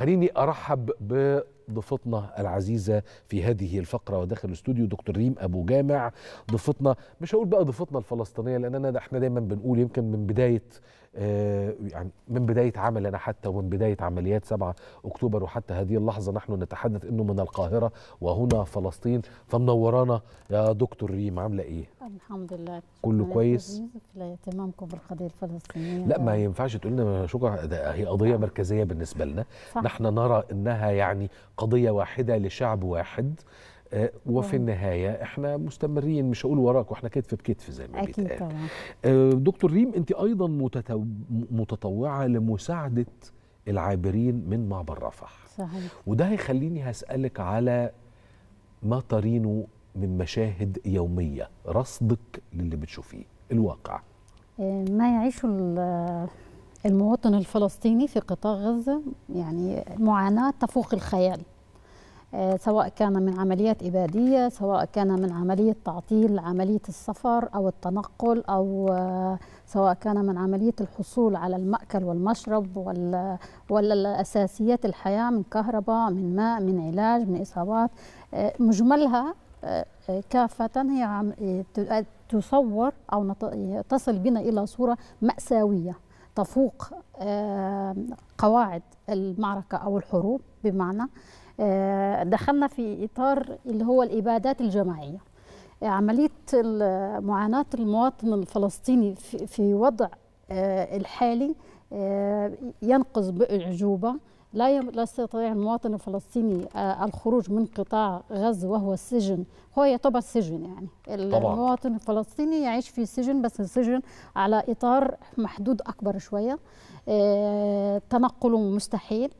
خليني ارحب بضيفتنا العزيزه في هذه الفقره وداخل الاستوديو دكتور ريم ابو جامع ضيفتنا مش هقول بقى ضيفتنا الفلسطينيه لان انا احنا دايما بنقول يمكن من بدايه آه، يعني من بدايه عملنا حتى ومن بدايه عمليات 7 اكتوبر وحتى هذه اللحظه نحن نتحدث انه من القاهره وهنا فلسطين فمنورانا يا دكتور ريم عامله ايه؟ الحمد لله كله كويس اهتمامكم بالقضيه الفلسطينيه لا ما ينفعش تقول لنا شكرا هي قضيه نعم. مركزيه بالنسبه لنا صح. نحن نرى انها يعني قضيه واحده لشعب واحد آه، وفي آه. النهايه احنا مستمرين مش هقول وراك واحنا كتف بكتف زي ما بيتقال طبعا. آه، دكتور ريم انت ايضا متطوعه لمساعده العابرين من معبر رفح صحيح. وده هيخليني هسالك على ما ترينه من مشاهد يوميه رصدك للي بتشوفيه الواقع ما يعيشه المواطن الفلسطيني في قطاع غزه يعني معاناه تفوق الخيال آه، سواء كان من عمليات إبادية سواء كان من عملية تعطيل عملية السفر أو التنقل أو آه، سواء كان من عملية الحصول على المأكل والمشرب والأساسيات الحياة من كهرباء من ماء من علاج من إصابات آه، مجملها كافة هي تصور أو تصل بنا إلى صورة مأساوية تفوق قواعد المعركة أو الحروب بمعنى آه، دخلنا في إطار اللي هو الإبادات الجماعية آه، عملية معاناة المواطن الفلسطيني في وضع آه، الحالي ينقذ بأعجوبة لا يستطيع المواطن الفلسطيني الخروج من قطاع غزة وهو السجن هو يعتبر سجن يعني المواطن الفلسطيني يعيش في سجن بس السجن على إطار محدود أكبر شوية تنقله مستحيل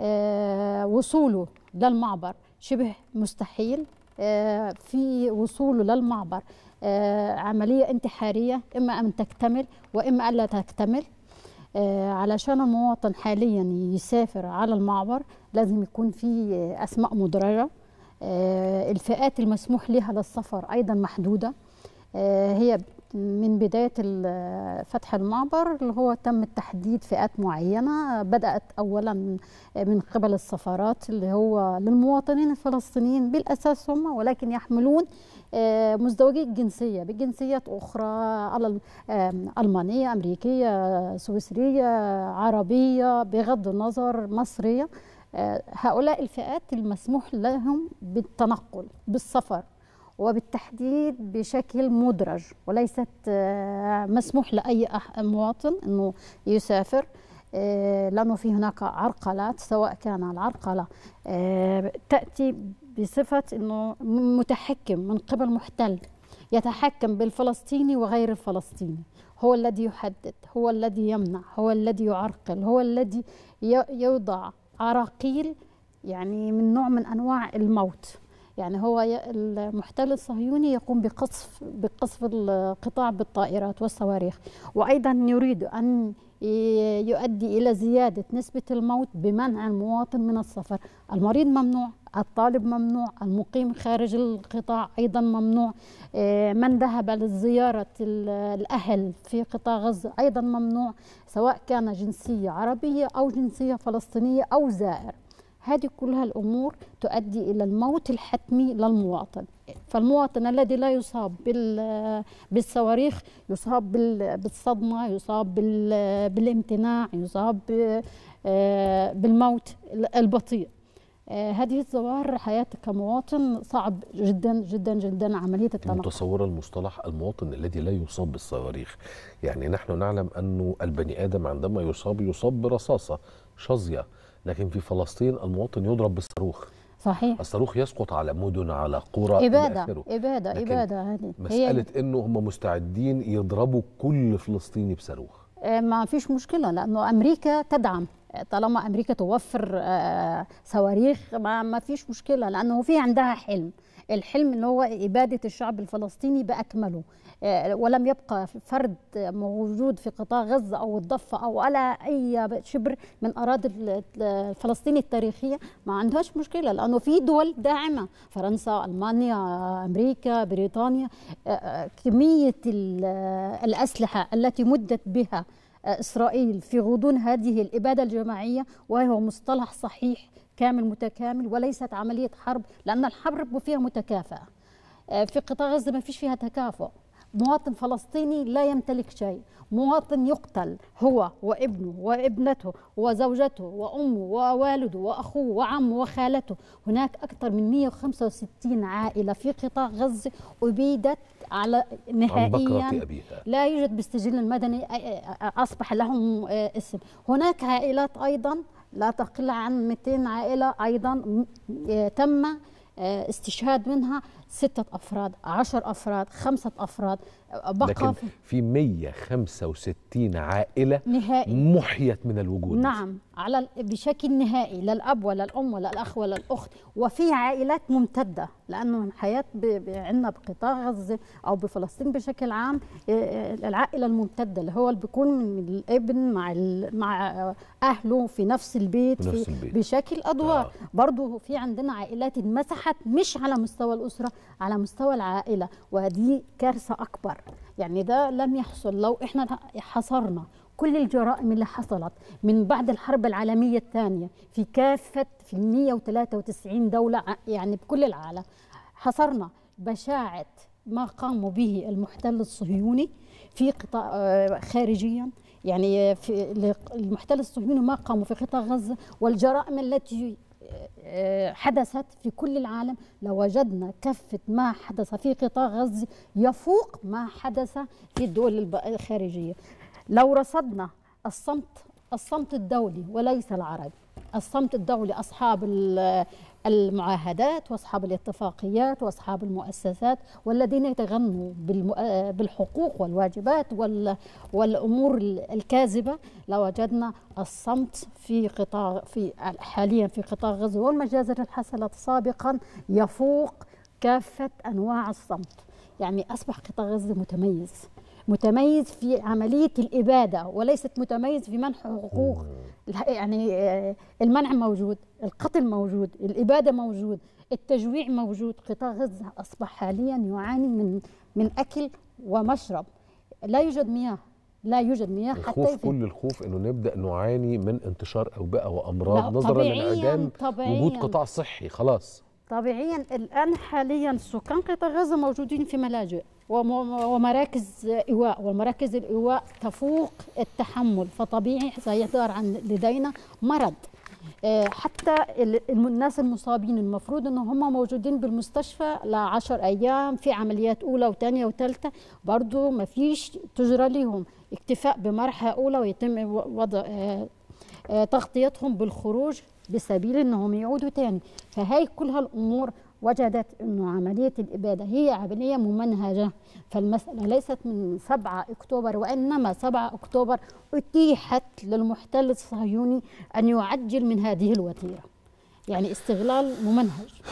آه، وصوله للمعبر شبه مستحيل آه، في وصوله للمعبر آه، عملية انتحارية إما أن تكتمل وإما ألا تكتمل علشان المواطن حاليا يسافر على المعبر لازم يكون في أسماء مدرجة الفئات المسموح لها للسفر أيضا محدودة هي من بداية فتح المعبر اللي هو تم تحديد فئات معينة بدأت أولا من قبل السفارات اللي هو للمواطنين الفلسطينيين بالأساس هم ولكن يحملون آه، مزدوجي الجنسية بجنسيات أخرى آه، ألمانية أمريكية سويسرية عربية بغض النظر مصرية آه، هؤلاء الفئات المسموح لهم بالتنقل بالسفر وبالتحديد بشكل مدرج وليست آه، مسموح لأي مواطن أنه يسافر آه، لأنه في هناك عرقلات سواء كان العرقلة آه، تأتي بصفة أنه متحكم من قبل محتل يتحكم بالفلسطيني وغير الفلسطيني هو الذي يحدد هو الذي يمنع هو الذي يعرقل هو الذي يوضع عراقيل يعني من نوع من أنواع الموت يعني هو المحتل الصهيوني يقوم بقصف بقصف القطاع بالطائرات والصواريخ وايضا يريد ان يؤدي الى زياده نسبه الموت بمنع المواطن من السفر، المريض ممنوع، الطالب ممنوع، المقيم خارج القطاع ايضا ممنوع، آه، من ذهب لزياره الاهل في قطاع غزه ايضا ممنوع، سواء كان جنسيه عربيه او جنسيه فلسطينيه او زائر. هذه كلها الأمور تؤدي إلى الموت الحتمي للمواطن فالمواطن الذي لا يصاب بالصواريخ يصاب بالصدمة يصاب بالامتناع يصاب آه، بالموت البطيء آه، هذه الظواهر حياتك كمواطن صعب جدا جدا جدا عمليه التنقل متصوره المصطلح المواطن الذي لا يصاب بالصواريخ يعني نحن نعلم انه البني ادم عندما يصاب يصاب برصاصه شظيه لكن في فلسطين المواطن يضرب بالصاروخ صحيح الصاروخ يسقط على مدن على قرى إبادة إلى آخره. إبادة إبادة هذه مسألة هي... إنه هم مستعدين يضربوا كل فلسطيني بصاروخ آه، ما فيش مشكلة لأنه أمريكا تدعم طالما امريكا توفر آه، صواريخ ما, ما فيش مشكله لانه في عندها حلم الحلم ان هو اباده الشعب الفلسطيني باكمله آه، ولم يبقى فرد موجود في قطاع غزه او الضفه او على اي شبر من اراضي فلسطين التاريخيه ما عندهاش مشكله لانه في دول داعمه فرنسا المانيا امريكا بريطانيا آه، كميه الاسلحه التي مدت بها إسرائيل في غضون هذه الإبادة الجماعية وهو مصطلح صحيح كامل متكامل وليست عملية حرب لأن الحرب فيها متكافئه آه، في قطاع غزة ما فيش فيها تكافؤ مواطن فلسطيني لا يمتلك شيء مواطن يقتل هو وابنه وابنته وزوجته وأمه ووالده وأخوه وعمه وخالته هناك أكثر من 165 عائلة في قطاع غزة أبيدت على نهائيا لا يوجد بالسجل المدني أصبح لهم اسم هناك عائلات أيضا لا تقل عن 200 عائلة أيضا تم آه، استشهاد منها ستة أفراد عشر أفراد خمسة أفراد آه، بقى لكن في 165 عائلة نهائي محيت من الوجود نعم على بشكل نهائي لا الاب ولا الام ولا الاخ ولا الاخت وفي عائلات ممتده لانه الحياه عندنا بقطاع غزه او بفلسطين بشكل عام آه، آه، العائله الممتده اللي هو اللي بيكون من الابن مع مع اهله في نفس البيت, نفس في البيت. بشكل ادوار آه. برضه في عندنا عائلات انمسحت مش على مستوى الاسره على مستوى العائله ودي كارثه اكبر يعني ده لم يحصل لو احنا حصرنا كل الجرائم اللي حصلت من بعد الحرب العالمية الثانية في كافة في 193 دولة يعني بكل العالم حصرنا بشاعة ما قاموا به المحتل الصهيوني في قطاع آه، خارجيا يعني في المحتل الصهيوني ما قاموا في قطاع غزة والجرائم التي آه، حدثت في كل العالم لوجدنا لو كفة ما حدث في قطاع غزة يفوق ما حدث في الدول الخارجية لو رصدنا الصمت الصمت الدولي وليس العربي الصمت الدولي أصحاب المعاهدات وأصحاب الاتفاقيات وأصحاب المؤسسات والذين يتغنوا بالحقوق والواجبات والأمور الكاذبة لوجدنا الصمت في قطاع في حاليا في قطاع غزة والمجازر اللي حصلت سابقا يفوق كافة أنواع الصمت يعني أصبح قطاع غزة متميز متميز في عمليه الاباده وليست متميز في منح حقوق يعني آه، المنع موجود القتل موجود الاباده موجود التجويع موجود قطاع غزه اصبح حاليا يعاني من من اكل ومشرب لا يوجد مياه لا يوجد مياه حتى الخوف كل الخوف انه نبدا نعاني من انتشار اوبئه وامراض نظرا لانعدام وجود قطاع صحي خلاص طبيعيا الآن حاليا سكان قطاع غزة موجودين في ملاجئ ومراكز إيواء ومراكز الإيواء تفوق التحمل فطبيعي سيظهر عن لدينا مرض آه، حتى الناس المصابين المفروض ان هم موجودين بالمستشفى لعشر ايام في عمليات اولى وثانيه وثالثه برضو ما فيش تجرى لهم اكتفاء بمرحله اولى ويتم وضع آه، آه، تغطيتهم بالخروج بسبيل انهم يعودوا تاني فهي كل هالامور وجدت انه عمليه الاباده هي عمليه ممنهجه فالمساله ليست من 7 اكتوبر وانما 7 اكتوبر اتيحت للمحتل الصهيوني ان يعجل من هذه الوتيره يعني استغلال ممنهج